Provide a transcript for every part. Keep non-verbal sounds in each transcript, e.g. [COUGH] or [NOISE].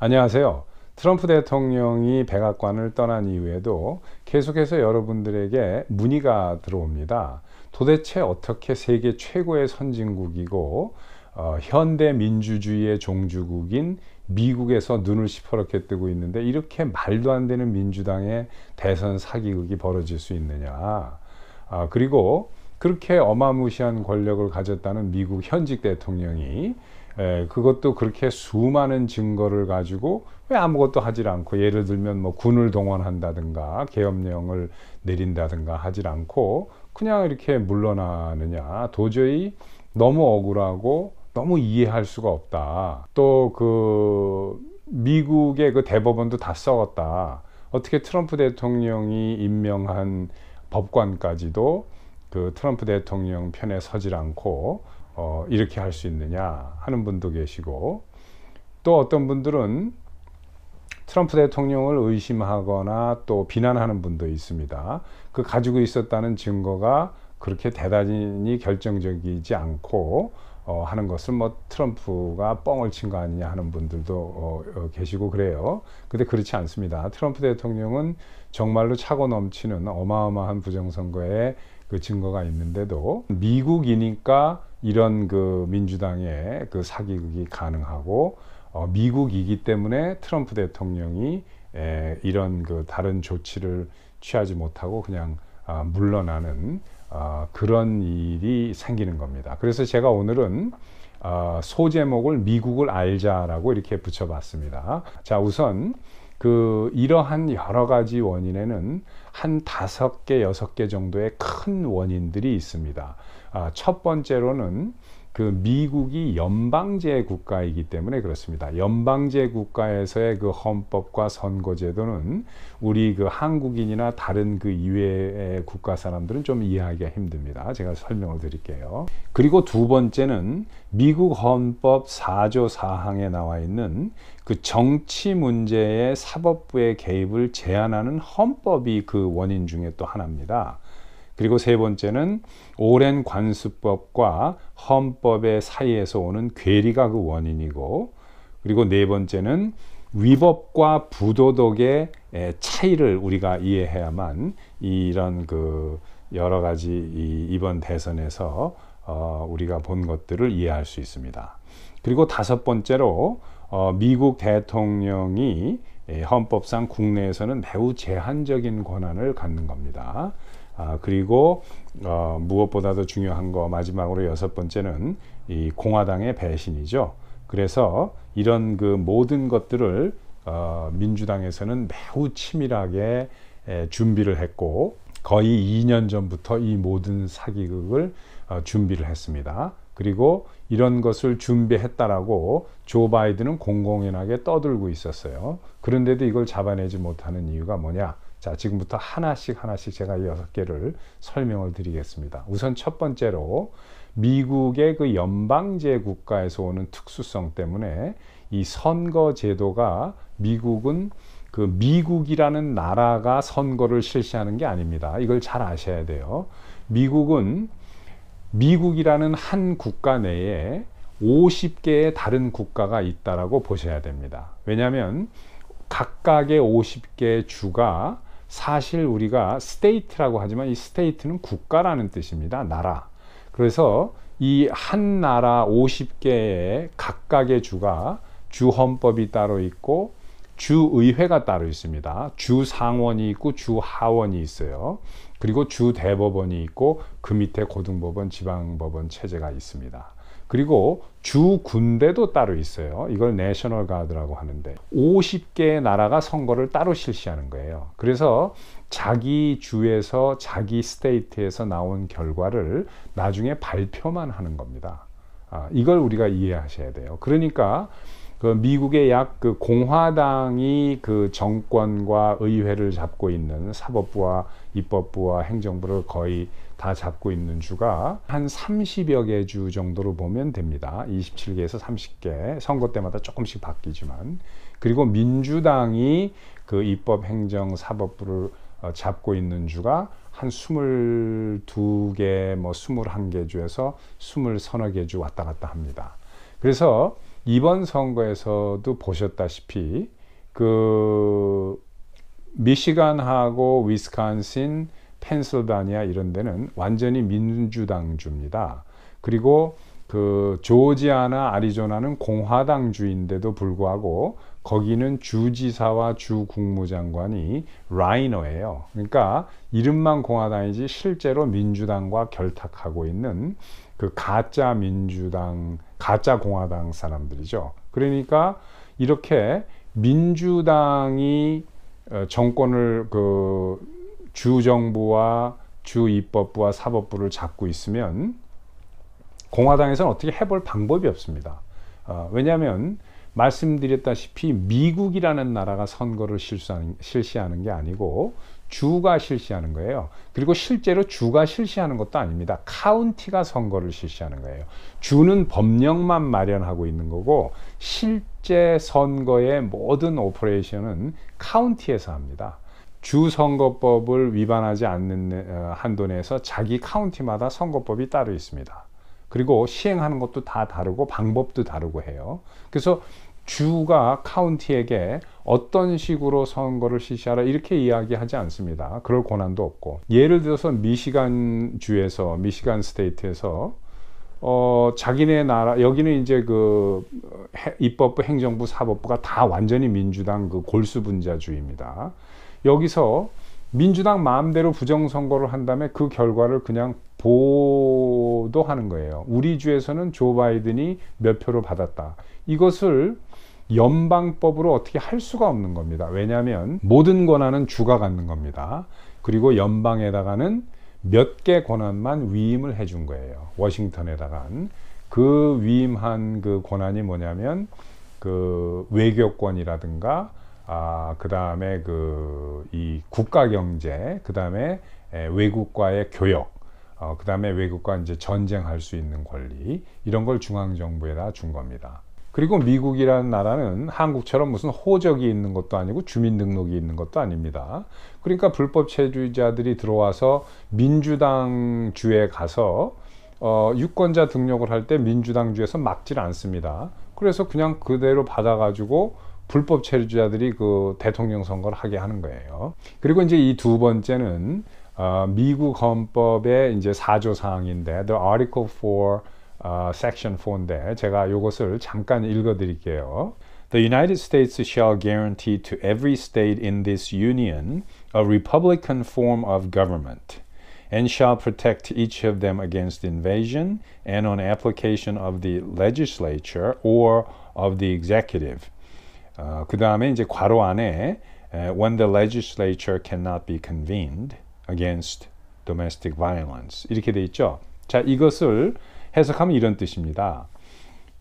안녕하세요. 트럼프 대통령이 백악관을 떠난 이후에도 계속해서 여러분들에게 문의가 들어옵니다. 도대체 어떻게 세계 최고의 선진국이고 어, 현대 민주주의의 종주국인 미국에서 눈을 시퍼렇게 뜨고 있는데 이렇게 말도 안 되는 민주당의 대선 사기극이 벌어질 수 있느냐. 아, 그리고 그렇게 어마무시한 권력을 가졌다는 미국 현직 대통령이 에, 예, 그것도 그렇게 수많은 증거를 가지고 왜 아무것도 하질 않고 예를 들면 뭐 군을 동원한다든가 계엄령을 내린다든가 하질 않고 그냥 이렇게 물러나느냐 도저히 너무 억울하고 너무 이해할 수가 없다 또 그 미국의 그 대법원도 다 썩었다 어떻게 트럼프 대통령이 임명한 법관까지도 그 트럼프 대통령 편에 서질 않고 어, 이렇게 할 수 있느냐 하는 분도 계시고 또 어떤 분들은 트럼프 대통령을 의심하거나 또 비난하는 분도 있습니다. 그 가지고 있었다는 증거가 그렇게 대단히 결정적이지 않고 어, 하는 것을 뭐 트럼프가 뻥을 친 거 아니냐 하는 분들도 어, 어, 계시고 그래요. 근데 그렇지 않습니다. 트럼프 대통령은 정말로 차고 넘치는 어마어마한 부정선거에 그 증거가 있는데도 미국이니까 이런 그 민주당의 그 사기극이 가능하고 어, 미국이기 때문에 트럼프 대통령이 에, 이런 그 다른 조치를 취하지 못하고 그냥 아, 물러나는 아, 그런 일이 생기는 겁니다. 그래서 제가 오늘은 아, 소제목을 미국을 알자라고 이렇게 붙여봤습니다. 자 우선 그 이러한 여러 가지 원인에는 한 다섯 개, 여섯 개 정도의 큰 원인들이 있습니다. 아, 첫 번째로는 그 미국이 연방제 국가이기 때문에 그렇습니다. 연방제 국가에서의 그 헌법과 선거제도는 우리 그 한국인이나 다른 그 이외의 국가 사람들은 좀 이해하기가 힘듭니다. 제가 설명을 드릴게요. 그리고 두 번째는 미국 헌법 4조 4항에 나와 있는 그 정치 문제의 사법부의 개입을 제한하는 헌법이 그 원인 중에 또 하나입니다. 그리고 세 번째는 오랜 관습법과 헌법의 사이에서 오는 괴리가 그 원인이고 그리고 네 번째는 위법과 부도덕의 차이를 우리가 이해해야만 이런 그 여러 가지 이번 대선에서 어, 우리가 본 것들을 이해할 수 있습니다. 그리고 다섯 번째로 어, 미국 대통령이 헌법상 국내에서는 매우 제한적인 권한을 갖는 겁니다. 아, 그리고 어, 무엇보다도 중요한 거 마지막으로 여섯 번째는 이 공화당의 배신이죠. 그래서 이런 그 모든 것들을 어, 민주당에서는 매우 치밀하게 에, 준비를 했고 거의 2년 전부터 이 모든 사기극을 어, 준비를 했습니다. 그리고 이런 것을 준비했다라고 조 바이든은 공공연하게 떠들고 있었어요. 그런데도 이걸 잡아내지 못하는 이유가 뭐냐? 자, 지금부터 하나씩 하나씩 제가 이 여섯 개를 설명을 드리겠습니다. 우선 첫 번째로 미국의 그 연방제 국가에서 오는 특수성 때문에 이 선거 제도가 미국은 그 미국이라는 나라가 선거를 실시하는 게 아닙니다. 이걸 잘 아셔야 돼요. 미국은 미국이라는 한 국가 내에 50개의 다른 국가가 있다라고 보셔야 됩니다. 왜냐하면 각각의 50개의 주가 사실 우리가 스테이트라고 하지만 이 스테이트는 국가라는 뜻입니다. 나라. 그래서 이 한 나라 50개의 각각의 주가 주헌법이 따로 있고 주의회가 따로 있습니다. 주상원이 있고 주하원이 있어요. 그리고 주대법원이 있고 그 밑에 고등법원, 지방법원 체제가 있습니다. 그리고 주 군대도 따로 있어요. 이걸 내셔널 가드라고 하는데 50개의 나라가 선거를 따로 실시하는 거예요. 그래서 자기 주에서 자기 스테이트에서 나온 결과를 나중에 발표만 하는 겁니다. 아, 이걸 우리가 이해하셔야 돼요. 그러니까 그 미국의 약 그 공화당이 그 정권과 의회를 잡고 있는 사법부와 입법부와 행정부를 거의 다 잡고 있는 주가 한 30여 개 주 정도로 보면 됩니다. 27개에서 30개 선거 때마다 조금씩 바뀌지만 그리고 민주당이 그 입법행정사법부를 어, 잡고 있는 주가 한 22개 뭐 21개 주에서 20서너 개주 왔다 갔다 합니다. 그래서 이번 선거에서도 보셨다시피 그 미시간하고 위스콘신 펜실베니아 이런 데는 완전히 민주당 주입니다. 그리고 그 조지아나 아리조나는 공화당 주인데도 불구하고 거기는 주지사와 주 국무장관이 라이너예요. 그러니까 이름만 공화당이지 실제로 민주당과 결탁하고 있는 그 가짜 민주당, 가짜 공화당 사람들이죠. 그러니까 이렇게 민주당이 어, 정권을 그 주정부와 주입법부와 사법부를 잡고 있으면 공화당에서는 어떻게 해볼 방법이 없습니다. 어, 왜냐하면 말씀드렸다시피 미국이라는 나라가 선거를 실수하는, 실시하는 게 아니고 주가 실시하는 거예요. 그리고 실제로 주가 실시하는 것도 아닙니다. 카운티가 선거를 실시하는 거예요. 주는 법령만 마련하고 있는 거고 실제 선거의 모든 오퍼레이션은 카운티에서 합니다. 주선거법을 위반하지 않는 어, 한도 내에서 자기 카운티마다 선거법이 따로 있습니다. 그리고 시행하는 것도 다 다르고 방법도 다르고 해요. 그래서 주가 카운티에게 어떤 식으로 선거를 실시하라 이렇게 이야기하지 않습니다. 그럴 권한도 없고 예를 들어서 미시간 주에서 미시간 스테이트에서 어, 자기네 나라 여기는 이제 그 입법부, 행정부, 사법부가 다 완전히 민주당 그 골수 분자주의입니다. 여기서 민주당 마음대로 부정선거를 한 다음에 그 결과를 그냥 보도하는 거예요. 우리 주에서는 조 바이든이 몇 표를 받았다. 이것을 연방법으로 어떻게 할 수가 없는 겁니다. 왜냐하면 모든 권한은 주가 갖는 겁니다. 그리고 연방에다가는 몇 개 권한만 위임을 해 준 거예요. 워싱턴에다간 그 위임한 그 권한이 뭐냐면 그 외교권이라든가 아, 그다음에 그 이 국가 경제, 그다음에 외국과의 교역, 어, 그다음에 외국과 이제 전쟁할 수 있는 권리 이런 걸 중앙 정부에다 준 겁니다. 그리고 미국이라는 나라는 한국처럼 무슨 호적이 있는 것도 아니고 주민등록이 있는 것도 아닙니다. 그러니까 불법 체류자들이 들어와서 민주당 주에 가서 어, 유권자 등록을 할 때 민주당 주에서 막질 않습니다. 그래서 그냥 그대로 받아가지고 불법 체류자들이 그 대통령 선거를 하게 하는 거예요. 그리고 이제 이 두 번째는 어, 미국 헌법의 이제 사조 사항인데 The Article 4 uh, Section 4인데 제가 이것을 잠깐 읽어드릴게요. The United States shall guarantee to every state in this union a republican form of government. and shall protect each of them against invasion and on application of the legislature or of the executive 어, 그 다음에 이제 괄호 안에 when the legislature cannot be convened against domestic violence 이렇게 돼 있죠. 자 이것을 해석하면 이런 뜻입니다.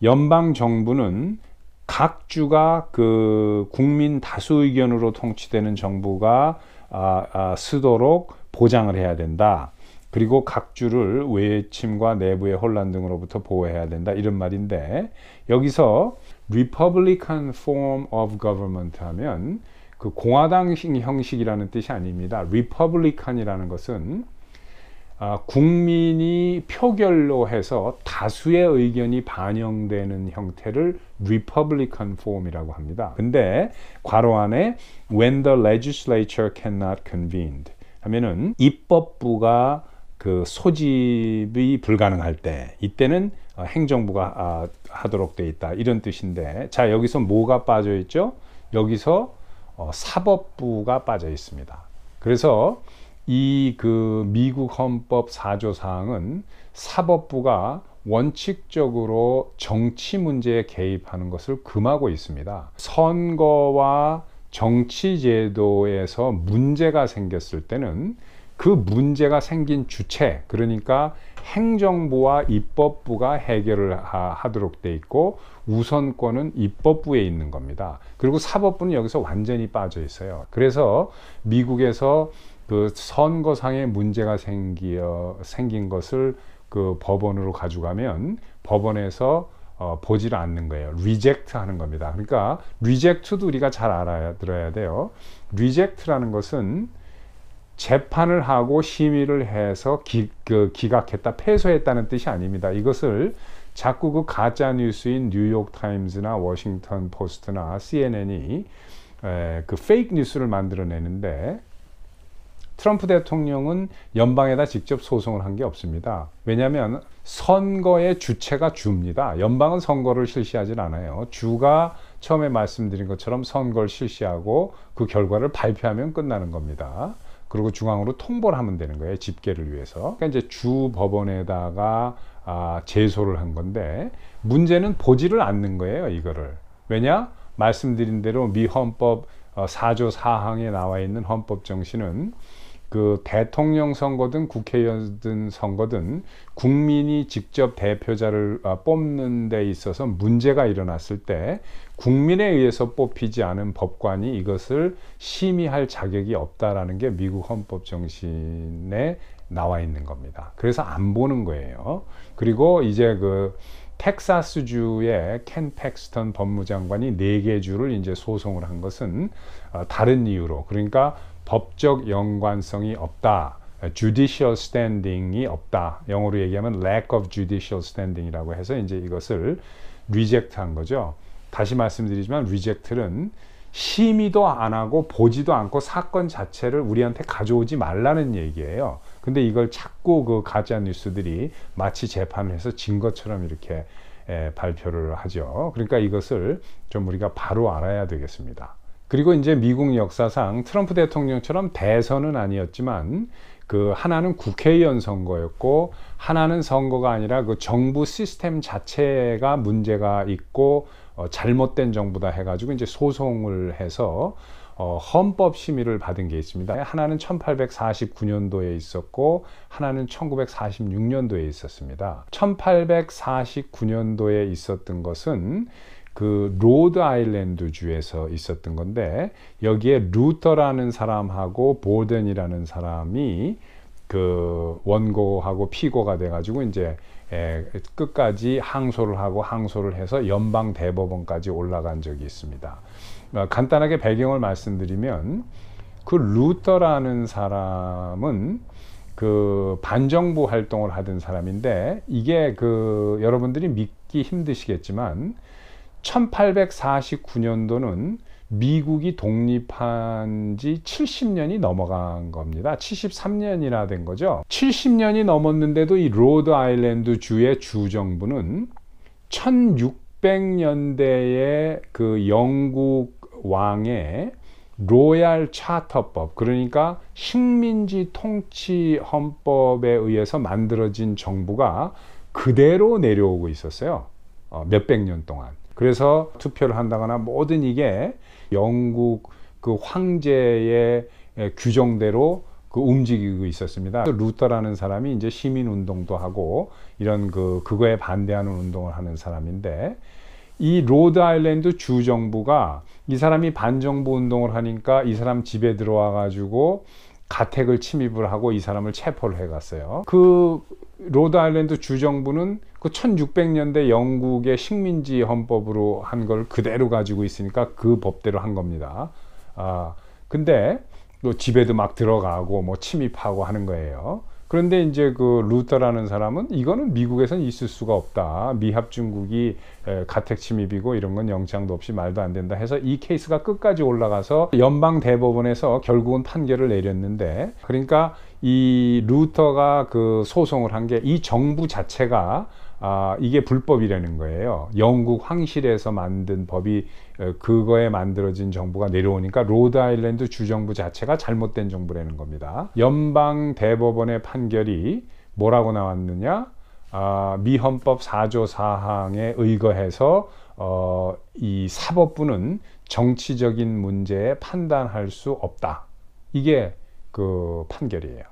연방 정부는 각 주가 그 국민 다수 의견으로 통치되는 정부가 아, 아, 쓰도록 보장을 해야 된다. 그리고 각 주를 외침과 내부의 혼란 등으로부터 보호해야 된다. 이런 말인데 여기서 republican form of government 하면 그 공화당 형식이라는 뜻이 아닙니다. republican이라는 것은 아, 국민이 표결로 해서 다수의 의견이 반영되는 형태를 republican form이라고 합니다. 근데 괄호 안에 when the legislature cannot c o n v e n e 하면은 입법부가 그 소집이 불가능할 때 이때는 행정부가 하도록 돼 있다 이런 뜻인데 자 여기서 뭐가 빠져 있죠 여기서 어, 사법부가 빠져 있습니다 그래서 이 그 미국 헌법 사조 사항은 사법부가 원칙적으로 정치 문제에 개입하는 것을 금하고 있습니다 선거와 정치 제도에서 문제가 생겼을 때는 그 문제가 생긴 주체 그러니까 행정부와 입법부가 해결을 하, 도록돼 있고 우선권은 입법부에 있는 겁니다. 그리고 사법부는 여기서 완전히 빠져 있어요. 그래서 미국에서 그 선거상의 문제가 생기어 생긴 것을 그 법원으로 가져가면 법원에서 어, 보질 않는 거예요. 리젝트 하는 겁니다. 그러니까 리젝트도 우리가 잘 알아들어야 돼요. 리젝트라는 것은 재판을 하고 심의를 해서 기, 그 각했다 폐쇄했다는 뜻이 아닙니다. 이것을 자꾸 그 가짜 뉴스인 뉴욕 타임즈나 워싱턴 포스트나 CNN이 에, 그 페이크 뉴스를 만들어내는데 트럼프 대통령은 연방에다 직접 소송을 한 게 없습니다. 왜냐하면 선거의 주체가 주입니다. 연방은 선거를 실시하진 않아요. 주가 처음에 말씀드린 것처럼 선거를 실시하고 그 결과를 발표하면 끝나는 겁니다. 그리고 중앙으로 통보를 하면 되는 거예요. 집계를 위해서. 그러니까 이제 주 법원에다가 아, 제소를 한 건데 문제는 보지를 않는 거예요. 이거를. 왜냐? 말씀드린 대로 미 헌법 어, 사조 사항에 나와 있는 헌법 정신은 그 대통령 선거든 국회의원 선거든 국민이 직접 대표자를 아, 뽑는 데 있어서 문제가 일어났을 때 국민에 의해서 뽑히지 않은 법관이 이것을 심의할 자격이 없다라는 게 미국 헌법 정신에 나와 있는 겁니다. 그래서 안 보는 거예요. 그리고 이제 그 텍사스주의 켄 팩스턴 법무장관이 네 개 주를 이제 소송을 한 것은 아, 다른 이유로 그러니까 법적 연관성이 없다. judicial standing이 없다. 영어로 얘기하면 lack of judicial standing이라고 해서 이제 이것을 리젝트한 거죠. 다시 말씀드리지만 리젝트는 심의도 안 하고 보지도 않고 사건 자체를 우리한테 가져오지 말라는 얘기예요. 근데 이걸 자꾸 그 가짜 뉴스들이 마치 재판을 해서 진 것처럼 이렇게 발표를 하죠. 그러니까 이것을 좀 우리가 바로 알아야 되겠습니다. 그리고 이제 미국 역사상 트럼프 대통령처럼 대선은 아니었지만 그 하나는 국회의원 선거였고 하나는 선거가 아니라 그 정부 시스템 자체가 문제가 있고 어, 잘못된 정부다 해가지고 이제 소송을 해서 어, 헌법 심의를 받은 게 있습니다. 하나는 1849년도에 있었고 하나는 1946년도에 있었습니다. 1849년도에 있었던 것은 그 로드 아일랜드 주에서 있었던 건데 여기에 루터라는 사람하고 보든이라는 사람이 그 원고하고 피고가 돼가지고 이제 끝까지 항소를 하고 항소를 해서 연방 대법원까지 올라간 적이 있습니다. 어, 간단하게 배경을 말씀드리면 그 루터라는 사람은 그 반정부 활동을 하던 사람인데 이게 그 여러분들이 믿기 힘드시겠지만 1849년도는 미국이 독립한 지 70년이 넘어간 겁니다. 73년이나 된 거죠. 70년이 넘었는데도 이 로드 아일랜드 주의 주정부는 1600년대에 그 영국 왕의 로얄 차터법, 그러니까 식민지 통치 헌법에 의해서 만들어진 정부가 그대로 내려오고 있었어요. 어, 몇백 년 동안. 그래서 투표를 한다거나 모든 이게 영국 그 황제의 규정대로 그 움직이고 있었습니다. 루터라는 사람이 이제 시민 운동도 하고 이런 그 그거에 반대하는 운동을 하는 사람인데 이 로드 아일랜드 주 정부가 이 사람이 반정부 운동을 하니까 이 사람 집에 들어와 가지고 가택을 침입을 하고 이 사람을 체포를 해 갔어요. 그 로드 아일랜드 주 정부는 그 1600년대 영국의 식민지 헌법으로 한 걸 그대로 가지고 있으니까 그 법대로 한 겁니다. 아, 근데 또 집에도 막 들어가고 뭐 침입하고 하는 거예요. 그런데 이제 그 루터라는 사람은 이거는 미국에선 있을 수가 없다. 미합 중국이 가택 침입이고 이런 건 영장도 없이 말도 안 된다 해서 이 케이스가 끝까지 올라가서 연방 대법원에서 결국은 판결을 내렸는데 그러니까 이 루터가 그 소송을 한 게 이 정부 자체가 아, 이게 불법이라는 거예요. 영국 황실에서 만든 법이 어, 그거에 만들어진 정부가 내려오니까 로드아일랜드 주정부 자체가 잘못된 정부라는 겁니다. 연방 대법원의 판결이 뭐라고 나왔느냐? 아, 미헌법 4조 4항에 의거해서 어, 이 사법부는 정치적인 문제에 판단할 수 없다. 이게 그 판결이에요.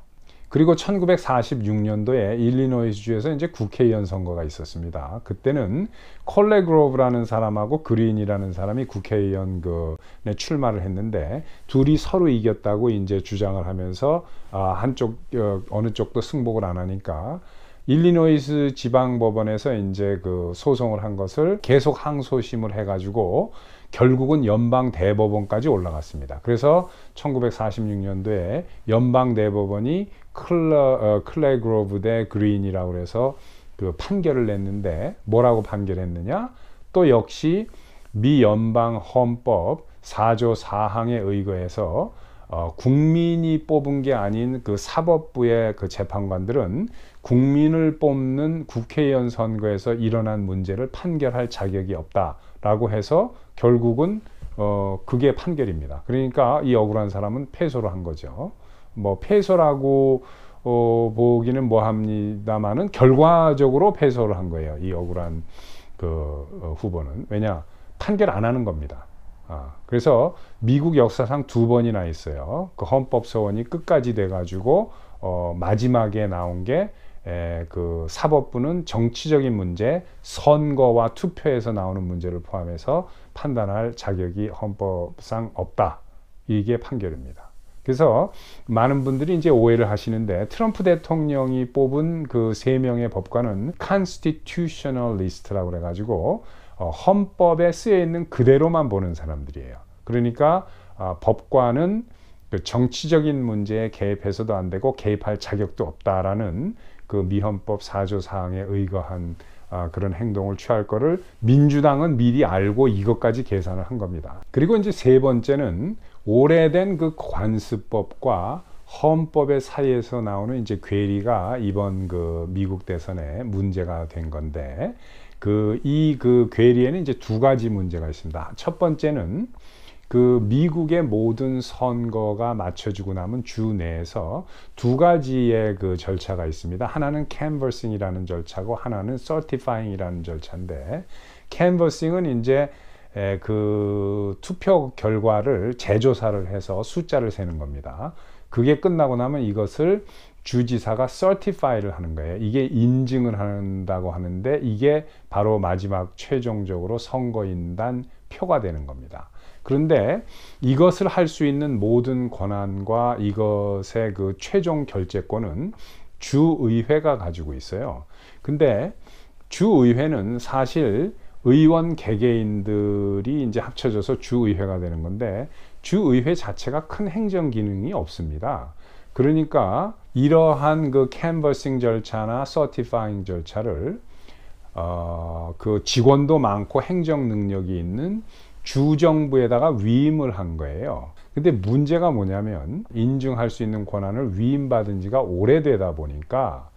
그리고 1946년도에 일리노이주에서 즈 이제 국회의원 선거가 있었습니다. 그때는 콜레그로브라는 사람하고 그린이라는 사람이 국회의원 그에 출마를 했는데 둘이 서로 이겼다고 이제 주장을 하면서 아, 한쪽 어, 어느 쪽도 승복을 안 하니까 일리노이즈 지방법원에서 이제 그 소송을 한 것을 계속 항소심을 해가지고 결국은 연방 대법원까지 올라갔습니다. 그래서 1946년도에 연방 대법원이 클러, 어, 클레그로브 대 그린이라고 해서 그 판결을 냈는데 뭐라고 판결했느냐? 또 역시 미 연방 헌법 4조 4항에 의거해서 어, 국민이 뽑은 게 아닌 그 사법부의 그 재판관들은 국민을 뽑는 국회의원 선거에서 일어난 문제를 판결할 자격이 없다라고 해서 결국은 어, 그게 판결입니다. 그러니까 이 억울한 사람은 패소를 한 거죠. 뭐 패소라고 어, 보기는 뭐합니다만은 결과적으로 패소를 한 거예요. 이 억울한 그 어, 후보는 왜냐 판결 안 하는 겁니다. 아, 그래서 미국 역사상 두 번이나 있어요. 그 헌법 소원이 끝까지 돼가지고 어, 마지막에 나온 게그 사법부는 정치적인 문제, 선거와 투표에서 나오는 문제를 포함해서 판단할 자격이 헌법상 없다. 이게 판결입니다. 그래서 많은 분들이 이제 오해를 하시는데 트럼프 대통령이 뽑은 그 세 명의 법관은 constitutionalist라고 해가지고 어, 헌법에 쓰여 있는 그대로만 보는 사람들이에요. 그러니까 어, 법관은 그 정치적인 문제에 개입해서도 안 되고 개입할 자격도 없다라는 그 미헌법 사조 사항에 의거한 아, 그런 행동을 취할 거를 민주당은 미리 알고 이것까지 계산을 한 겁니다. 그리고 이제 세 번째는 오래된 그 관습법과 헌법의 사이에서 나오는 이제 괴리가 이번 그 미국 대선에 문제가 된 건데 그 이그 그 괴리에는 이제 두 가지 문제가 있습니다. 첫 번째는 그 미국의 모든 선거가 맞춰지고 나면 주 내에서 두 가지의 그 절차가 있습니다. 하나는 캔버싱이라는 절차고 하나는 서티파잉이라는 절차인데 캔버싱은 이제 그 투표 결과를 재조사를 해서 숫자를 세는 겁니다. 그게 끝나고 나면 이것을 주지사가 서티파이를 하는 거예요. 이게 인증을 한다고 하는데 이게 바로 마지막 최종적으로 선거인단 표가 되는 겁니다. 그런데 이것을 할 수 있는 모든 권한과 이것의 그 최종 결재권은 주의회가 가지고 있어요. 근데 주의회는 사실 의원 개개인들이 이제 합쳐져서 주의회가 되는 건데 주의회 자체가 큰 행정 기능이 없습니다. 그러니까 이러한 그 캔버싱 절차나 서티파잉 절차를 어, 그 직원도 많고 행정 능력이 있는 주정부에다가 위임을 한 거예요. 근데 문제가 뭐냐면 인증할 수 있는 권한을 위임받은 지가 오래되다 보니까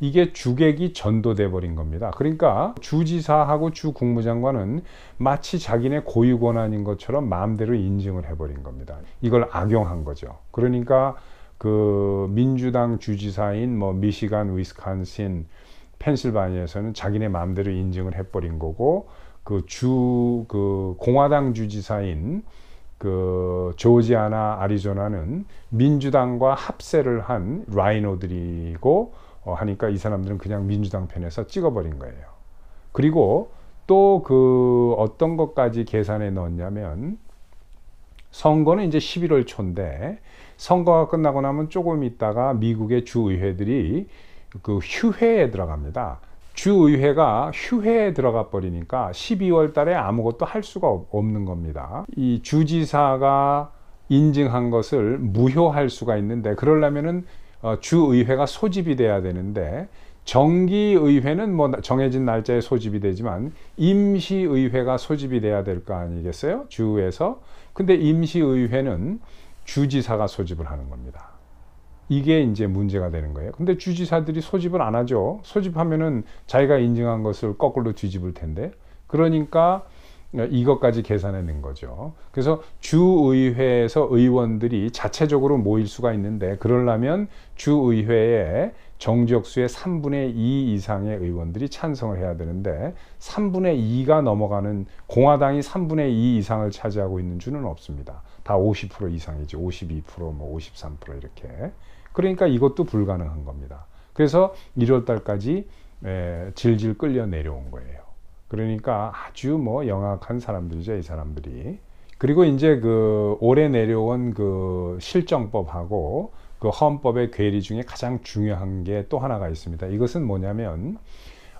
이게 주객이 전도돼 버린 겁니다. 그러니까 주지사하고 주국무장관은 마치 자기네 고유 권한인 것처럼 마음대로 인증을 해버린 겁니다. 이걸 악용한 거죠. 그러니까 그 민주당 주지사인 뭐 미시간, 위스콘신, 펜실바니아에서는 자기네 마음대로 인증을 해버린 거고 그 주 그 공화당 주지사인 그 조지아나 아리조나는 민주당과 합세를 한 라이노들이고 어, 하니까 이 사람들은 그냥 민주당 편에서 찍어버린 거예요. 그리고 또 그 어떤 것까지 계산해 넣었냐면 선거는 이제 11월 초인데 선거가 끝나고 나면 조금 있다가 미국의 주의회들이 그 휴회에 들어갑니다. 주의회가 휴회에 들어가 버리니까 12월 달에 아무것도 할 수가 없는 겁니다. 이 주지사가 인증한 것을 무효할 수가 있는데 그러려면은 어, 주의회가 소집이 돼야 되는데 정기의회는 뭐 정해진 날짜에 소집이 되지만 임시의회가 소집이 돼야 될 거 아니겠어요? 주에서 근데 임시의회는 주지사가 소집을 하는 겁니다. 이게 이제 문제가 되는 거예요. 근데 주지사들이 소집을 안 하죠. 소집하면은 자기가 인증한 것을 거꾸로 뒤집을 텐데. 그러니까 이것까지 계산해 낸 거죠. 그래서 주의회에서 의원들이 자체적으로 모일 수가 있는데 그러려면 주의회에 정적수의 3분의 2 이상의 의원들이 찬성을 해야 되는데 3분의 2가 넘어가는 공화당이 3분의 2 이상을 차지하고 있는 주는 없습니다. 다 50% 이상이지 52%뭐 53% 이렇게 그러니까 이것도 불가능한 겁니다. 그래서 1월 달까지 에, 질질 끌려 내려온 거예요. 그러니까 아주 뭐 영악한 사람들이죠, 이 사람들이. 그리고 이제 그 올해 내려온 그 실정법하고 그 헌법의 괴리 중에 가장 중요한 게 또 하나가 있습니다. 이것은 뭐냐면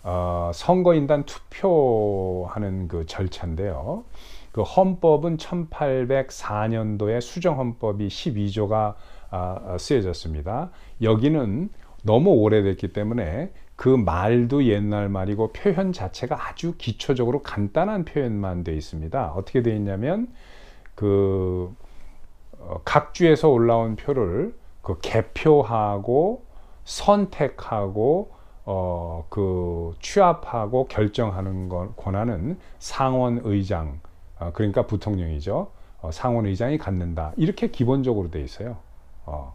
어, 선거인단 투표하는 그 절차인데요. 그 헌법은 1804년도에 수정헌법이 12조가 아, 아, 쓰여졌습니다. 여기는 너무 오래됐기 때문에 그 말도 옛날 말이고 표현 자체가 아주 기초적으로 간단한 표현만 되어 있습니다. 어떻게 되어 있냐면 그 어, 각주에서 올라온 표를 그 개표하고 선택하고 어, 그 취합하고 결정하는 건, 권한은 상원 의장 어, 그러니까 부통령이죠. 어, 상원 의장이 갖는다. 이렇게 기본적으로 돼 있어요. 어.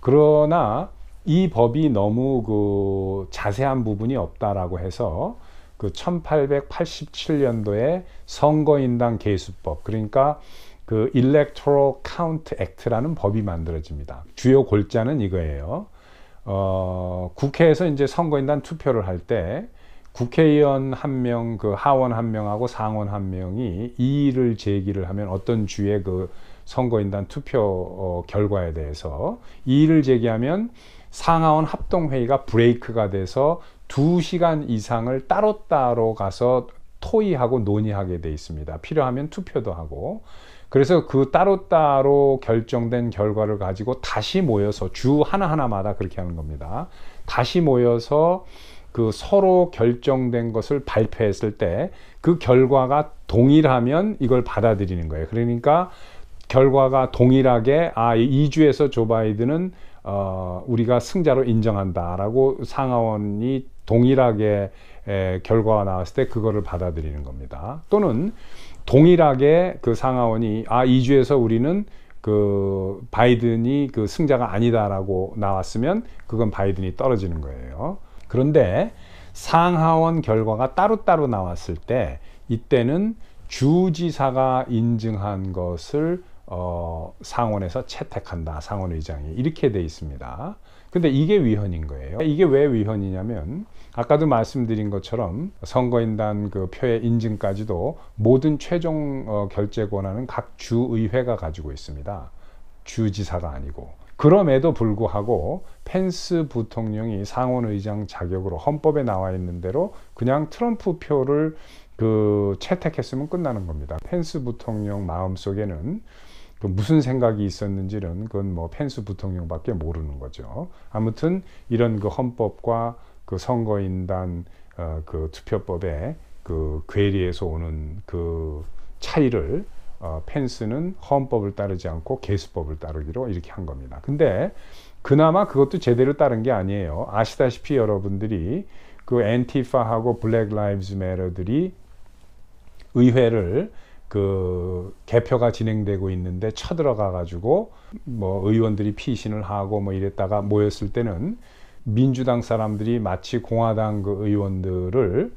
그러나 이 법이 너무 그 자세한 부분이 없다라고 해서 그 1887년도에 선거인단 개수법 그러니까 그 Electoral Count Act라는 법이 만들어집니다. 주요 골자는 이거예요. 어, 국회에서 이제 선거인단 투표를 할 때 국회의원 한 명, 그 하원 한 명하고 상원 한 명이 이의를 제기를 하면 어떤 주의 그 선거인단 투표 어, 결과에 대해서 이의를 제기하면 상하원 합동회의가 브레이크가 돼서 두시간 이상을 따로따로 가서 토의하고 논의하게 돼 있습니다. 필요하면 투표도 하고 그래서 그 따로따로 결정된 결과를 가지고 다시 모여서 주 하나하나마다 그렇게 하는 겁니다. 다시 모여서 그 서로 결정된 것을 발표했을 때 그 결과가 동일하면 이걸 받아들이는 거예요. 그러니까 결과가 동일하게 아 2주에서 조 바이든은 어, 우리가 승자로 인정한다라고 상하원이 동일하게 에, 결과가 나왔을 때 그거를 받아들이는 겁니다. 또는 동일하게 그 상하원이 아 2주에서 우리는 그 바이든이 그 승자가 아니다라고 나왔으면 그건 바이든이 떨어지는 거예요. 그런데 상하원 결과가 따로따로 나왔을 때 이때는 주지사가 인증한 것을 어, 상원에서 채택한다. 상원의장이 이렇게 돼 있습니다. 근데 이게 위헌인 거예요. 이게 왜 위헌이냐면 아까도 말씀드린 것처럼 선거인단 그 표의 인증까지도 모든 최종 어, 결재 권한은 각 주의회가 가지고 있습니다. 주지사가 아니고 그럼에도 불구하고 펜스 부통령이 상원의장 자격으로 헌법에 나와 있는 대로 그냥 트럼프 표를 그 채택했으면 끝나는 겁니다. 펜스 부통령 마음속에는 또 그 무슨 생각이 있었는지는 그건 뭐 펜스 부통령밖에 모르는 거죠. 아무튼 이런 그 헌법과 그 선거인단 어, 그 투표법의 그 괴리에서 오는 그 차이를 어, 펜스는 헌법을 따르지 않고 계수법을 따르기로 이렇게 한 겁니다. 근데 그나마 그것도 제대로 따른 게 아니에요. 아시다시피 여러분들이 그 엔티파하고 블랙 라이브즈 매러들이 의회를 그 개표가 진행되고 있는데 쳐들어가 가지고 뭐 의원들이 피신을 하고 뭐 이랬다가 모였을 때는 민주당 사람들이 마치 공화당 그 의원들을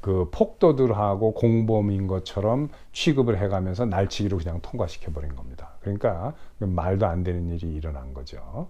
그 폭도들하고 공범인 것처럼 취급을 해가면서 날치기로 그냥 통과시켜 버린 겁니다. 그러니까 그 말도 안 되는 일이 일어난 거죠.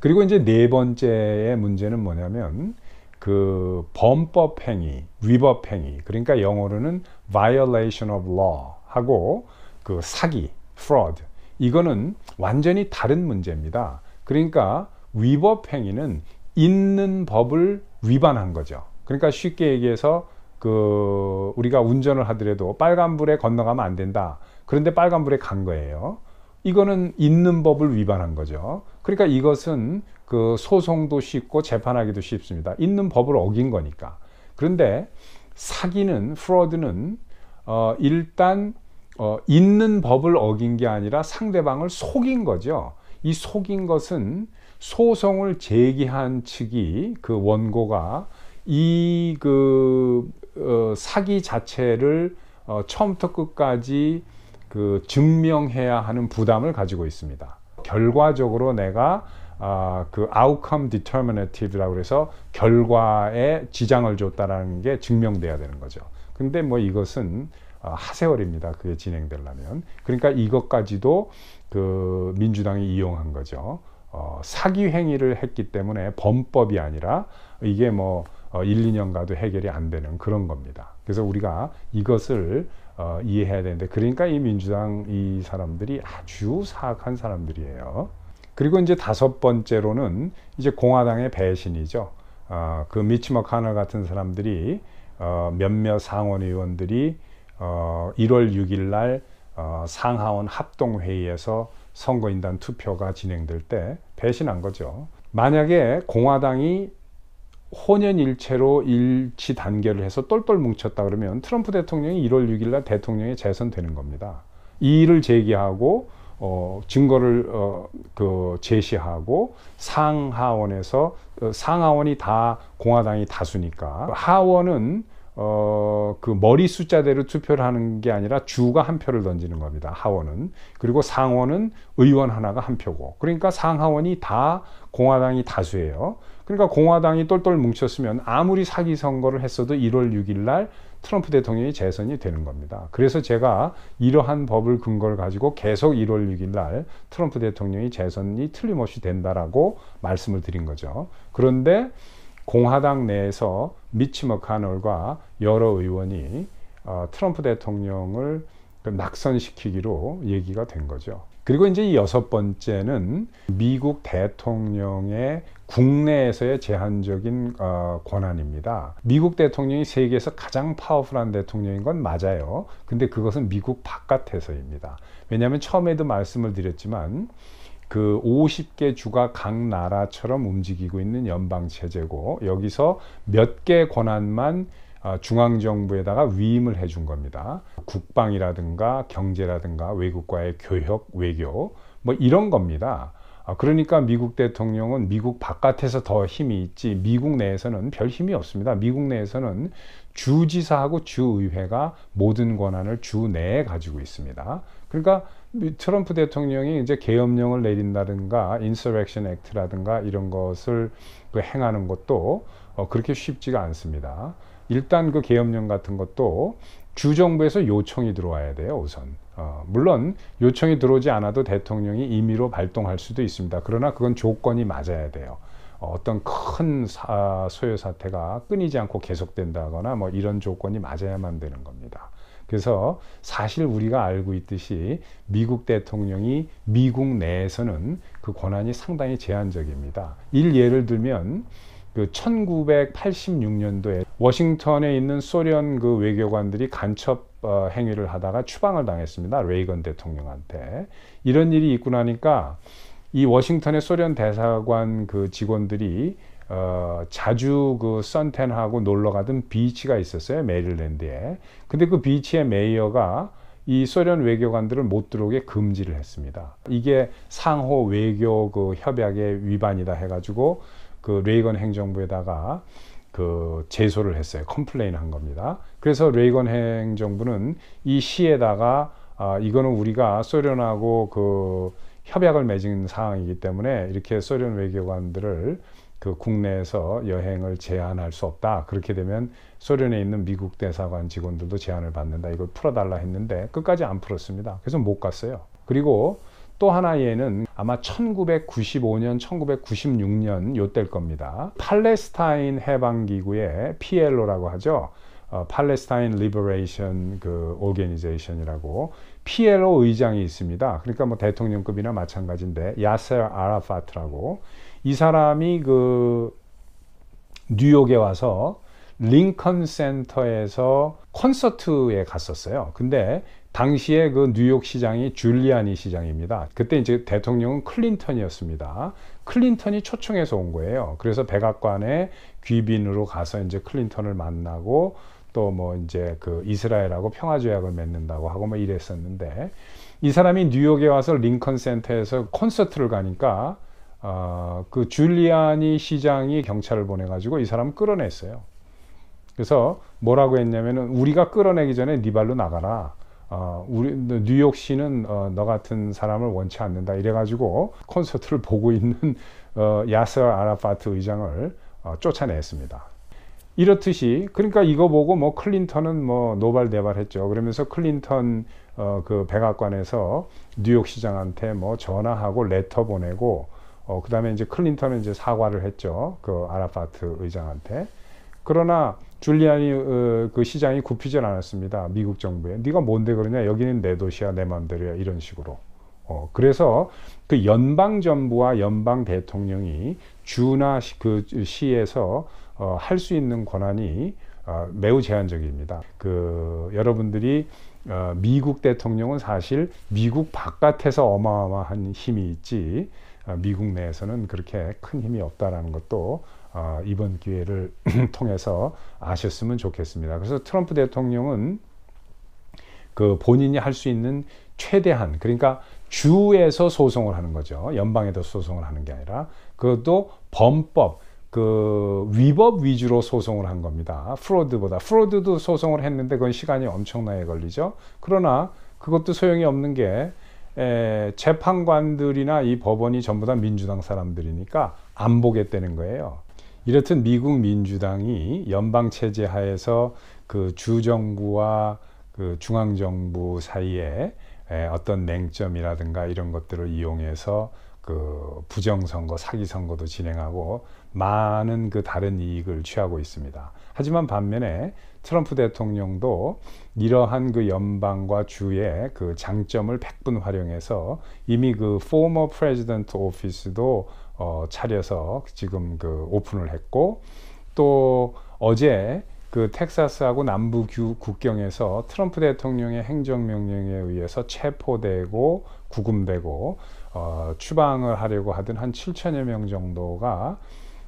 그리고 이제 네 번째의 문제는 뭐냐면 그 범법 행위, 위법 행위. 그러니까 영어로는 violation of law. 하고 그 사기, fraud 이거는 완전히 다른 문제입니다. 그러니까 위법 행위는 있는 법을 위반한 거죠. 그러니까 쉽게 얘기해서 그 우리가 운전을 하더라도 빨간불에 건너가면 안 된다. 그런데 빨간불에 간 거예요. 이거는 있는 법을 위반한 거죠. 그러니까 이것은 그 소송도 쉽고 재판하기도 쉽습니다. 있는 법을 어긴 거니까. 그런데 사기는 프로드는 어, 일단 어, 있는 법을 어긴 게 아니라 상대방을 속인 거죠. 이 속인 것은 소송을 제기한 측이 그 원고가 이그 어, 사기 자체를 어, 처음부터 끝까지 그 증명해야 하는 부담을 가지고 있습니다. 결과적으로 내가 아, 그 outcome determinative라고 해서 결과에 지장을 줬다라는 게 증명돼야 되는 거죠. 근데 뭐 이것은 아, 하세월입니다. 그게 진행되려면. 그러니까 이것까지도 그 민주당이 이용한 거죠. 어, 사기 행위를 했기 때문에 범법이 아니라 이게 뭐 어, 1, 2년가도 해결이 안 되는 그런 겁니다. 그래서 우리가 이것을 어, 이해해야 되는데 그러니까 이 민주당 이 사람들이 아주 사악한 사람들이에요. 그리고 이제 다섯 번째로는 이제 공화당의 배신이죠. 어, 그 미치머카나 같은 사람들이 어, 몇몇 상원 의원들이 어, 1월 6일 날 어, 상하원 합동회의에서 선거인단 투표가 진행될 때 배신한 거죠. 만약에 공화당이 혼연일체로 일치 단계를 해서 똘똘 뭉쳤다 그러면 트럼프 대통령이 1월 6일 날 대통령에 재선되는 겁니다. 이 일을 제기하고 어, 증거를 어, 그 제시하고 상하원에서 어, 상하원이 다 공화당이 다수니까 하원은 어, 그 머리 숫자대로 투표를 하는 게 아니라 주가 한 표를 던지는 겁니다. 하원은. 그리고 상원은 의원 하나가 한 표고. 그러니까 상하원이 다 공화당이 다수예요. 그러니까 공화당이 똘똘 뭉쳤으면 아무리 사기 선거를 했어도 1월 6일 날 트럼프 대통령이 재선이 되는 겁니다. 그래서 제가 이러한 법을 근거를 가지고 계속 1월 6일 날 트럼프 대통령이 재선이 틀림없이 된다라고 말씀을 드린 거죠. 그런데 공화당 내에서 미치 머카널과 여러 의원이 어, 트럼프 대통령을 그 낙선시키기로 얘기가 된 거죠. 그리고 이제 이 여섯 번째는 미국 대통령의 국내에서의 제한적인 어, 권한입니다. 미국 대통령이 세계에서 가장 파워풀한 대통령인 건 맞아요. 근데 그것은 미국 바깥에서입니다. 왜냐하면 처음에도 말씀을 드렸지만 그 50개 주가 각 나라처럼 움직이고 있는 연방 체제고 여기서 몇 개 권한만 아, 중앙정부에다가 위임을 해준 겁니다. 국방이라든가 경제라든가 외국과의 교역, 외교 뭐 이런 겁니다. 아, 그러니까 미국 대통령은 미국 바깥에서 더 힘이 있지 미국 내에서는 별 힘이 없습니다. 미국 내에서는 주지사하고 주의회가 모든 권한을 주 내에 가지고 있습니다. 그러니까 트럼프 대통령이 이제 계엄령을 내린다든가 인서렉션 액트라든가 이런 것을 그 행하는 것도 어, 그렇게 쉽지가 않습니다. 일단 그 계엄령 같은 것도 주정부에서 요청이 들어와야 돼요 우선 어, 물론 요청이 들어오지 않아도 대통령이 임의로 발동할 수도 있습니다 그러나 그건 조건이 맞아야 돼요 어, 어떤 큰 소요 사태가 끊이지 않고 계속된다거나 뭐 이런 조건이 맞아야만 되는 겁니다 그래서 사실 우리가 알고 있듯이 미국 대통령이 미국 내에서는 그 권한이 상당히 제한적입니다. 일 예를 들면 그 1986년도에 워싱턴에 있는 소련 그 외교관들이 간첩 어, 행위를 하다가 추방을 당했습니다. 레이건 대통령한테. 이런 일이 있고 나니까 이 워싱턴의 소련 대사관 그 직원들이 어, 자주 그 선텐하고 놀러 가던 비치가 있었어요 메릴랜드에. 근데 그 비치의 메이어가 이 소련 외교관들을 못 들어오게 금지를 했습니다. 이게 상호 외교 그 협약의 위반이다 해가지고 그 레이건 행정부에다가 그 제소를 했어요. 컴플레인 한 겁니다. 그래서 레이건 행정부는 이 시에다가 아, 이거는 우리가 소련하고 그 협약을 맺은 상황이기 때문에 이렇게 소련 외교관들을 그 국내에서 여행을 제한할 수 없다. 그렇게 되면 소련에 있는 미국 대사관 직원들도 제한을 받는다. 이걸 풀어달라 했는데 끝까지 안 풀었습니다. 그래서 못 갔어요. 그리고 또 하나 예는 아마 1995년, 1996년 요때일 겁니다. 팔레스타인 해방기구의 PLO라고 하죠. 어, 팔레스타인 리버레이션 그 오게니제이션이라고 PLO 의장이 있습니다. 그러니까 뭐 대통령급이나 마찬가지인데 야셀 아라파트라고 이 사람이 그 뉴욕에 와서 링컨 센터에서 콘서트에 갔었어요. 근데 당시에 그 뉴욕 시장이 줄리아니 시장입니다. 그때 이제 대통령은 클린턴이었습니다. 클린턴이 초청해서 온 거예요. 그래서 백악관에 귀빈으로 가서 이제 클린턴을 만나고 또 뭐 이제 그 이스라엘하고 평화 조약을 맺는다고 하고 뭐 이랬었는데 이 사람이 뉴욕에 와서 링컨 센터에서 콘서트를 가니까 어, 그 줄리아니 시장이 경찰을 보내가지고 이 사람 을 끌어냈어요. 그래서 뭐라고 했냐면은 우리가 끌어내기 전에 네 발로 나가라. 어, 우리 뉴욕시는 어, 너 같은 사람을 원치 않는다. 이래가지고 콘서트를 [LAUGHS] 보고 있는 어, 야스 아라파트 의장을 어, 쫓아냈습니다. 이렇듯이 그러니까 이거 보고 뭐 클린턴은 뭐 노발대발했죠. 그러면서 클린턴 어, 그 백악관에서 뉴욕시장한테 뭐 전화하고 레터 보내고 어, 그 다음에 이제 클린턴은 이제 사과를 했죠. 그 아라파트 의장한테. 그러나 줄리안이 어, 그 시장이 굽히질 않았습니다. 미국 정부에. 네가 뭔데 그러냐? 여기는 내 도시야, 내 맘대로야. 이런 식으로. 어, 그래서 그 연방 정부와 연방 대통령이 주나 시, 그 시에서 어, 할수 있는 권한이 어, 매우 제한적입니다. 그 여러분들이 어, 미국 대통령은 사실 미국 바깥에서 어마어마한 힘이 있지 아, 미국 내에서는 그렇게 큰 힘이 없다라는 것도 아, 이번 기회를 [CLEARS THROAT] 통해서 아셨으면 좋겠습니다. 그래서 트럼프 대통령은 그 본인이 할 수 있는 최대한 그러니까 주에서 소송을 하는 거죠. 연방에도 소송을 하는 게 아니라 그것도 범법 그 위법 위주로 소송을 한 겁니다. 프로드보다 프로드도 소송을 했는데 그건 시간이 엄청나게 걸리죠. 그러나 그것도 소용이 없는 게 에, 재판관들이나 이 법원이 전부 다 민주당 사람들이니까 안보게되는 거예요. 이렇듯 미국 민주당이 연방 체제 하에서 그 주정부와 그 중앙정부 사이에 에, 어떤 맹점이라든가 이런 것들을 이용해서 그 부정선거, 사기선거도 진행하고 많은 그 다른 이익을 취하고 있습니다. 하지만 반면에 트럼프 대통령도 이러한 그 연방과 주의 그 장점을 백분 활용해서 이미 그 former president office도 어, 차려서 지금 그 오픈을 했고 또 어제 그 텍사스하고 남부 국경에서 트럼프 대통령의 행정명령에 의해서 체포되고 구금되고 어, 추방을 하려고 하던 한 7천여 명 정도가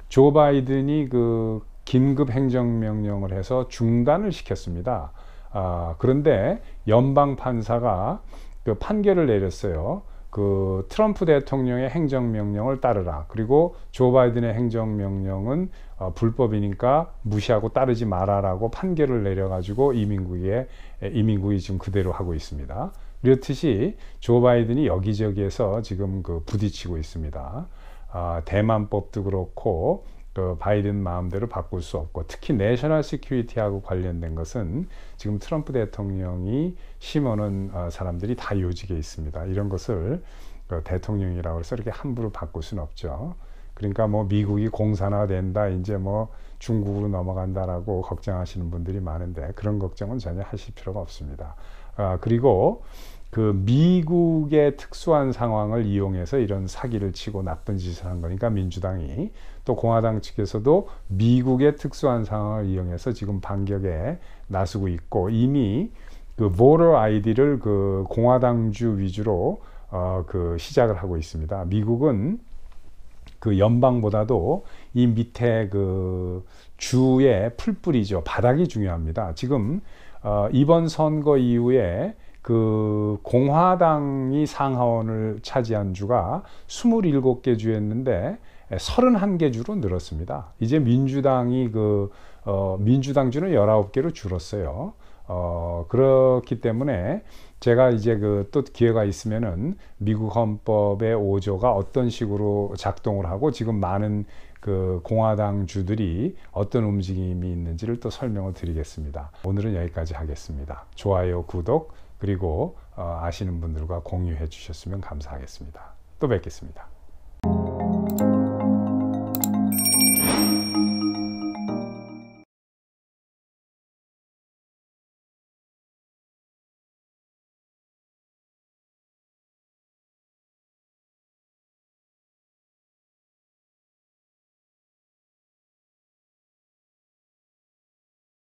조 바이든이 그 긴급 행정명령을 해서 중단을 시켰습니다. 아, 그런데 연방 판사가 그 판결을 내렸어요. 그 트럼프 대통령의 행정명령을 따르라. 그리고 조 바이든의 행정명령은 어, 불법이니까 무시하고 따르지 마라라고 판결을 내려가지고 이민국에 이민국이 지금 그대로 하고 있습니다. 이렇듯이 조 바이든이 여기저기에서 지금 그 부딪히고 있습니다. 어, 대만법도 그렇고 그 바이든 마음대로 바꿀 수 없고 특히 내셔널 시큐리티하고 관련된 것은 지금 트럼프 대통령이 심어놓은 어, 사람들이 다 요직에 있습니다. 이런 것을 그 대통령이라고 해서 이렇게 함부로 바꿀 수는 없죠. 그러니까 뭐 미국이 공산화된다 이제 뭐 중국으로 넘어간다라고 걱정하시는 분들이 많은데 그런 걱정은 전혀 하실 필요가 없습니다. 아, 그리고 그 미국의 특수한 상황을 이용해서 이런 사기를 치고 나쁜 짓을 한 거니까 민주당이 또 공화당 측에서도 미국의 특수한 상황을 이용해서 지금 반격에 나서고 있고 이미 그 voter ID를 그 공화당주 위주로 어 그 시작을 하고 있습니다. 미국은 그 연방보다도 이 밑에 그 주의 풀뿌리죠 바닥이 중요합니다. 지금 어 이번 선거 이후에 그 공화당이 상하원을 차지한 주가 27개 주였는데 31개 주로 늘었습니다. 이제 민주당이 그 어, 민주당 주는 19개로 줄었어요. 어, 그렇기 때문에 제가 이제 그 또 기회가 있으면은 미국 헌법의 5조가 어떤 식으로 작동을 하고 지금 많은 그 공화당 주들이 어떤 움직임이 있는지를 또 설명을 드리겠습니다. 오늘은 여기까지 하겠습니다. 좋아요, 구독, 그리고 어, 아시는 분들과 공유해 주셨으면 감사하겠습니다. 또 뵙겠습니다.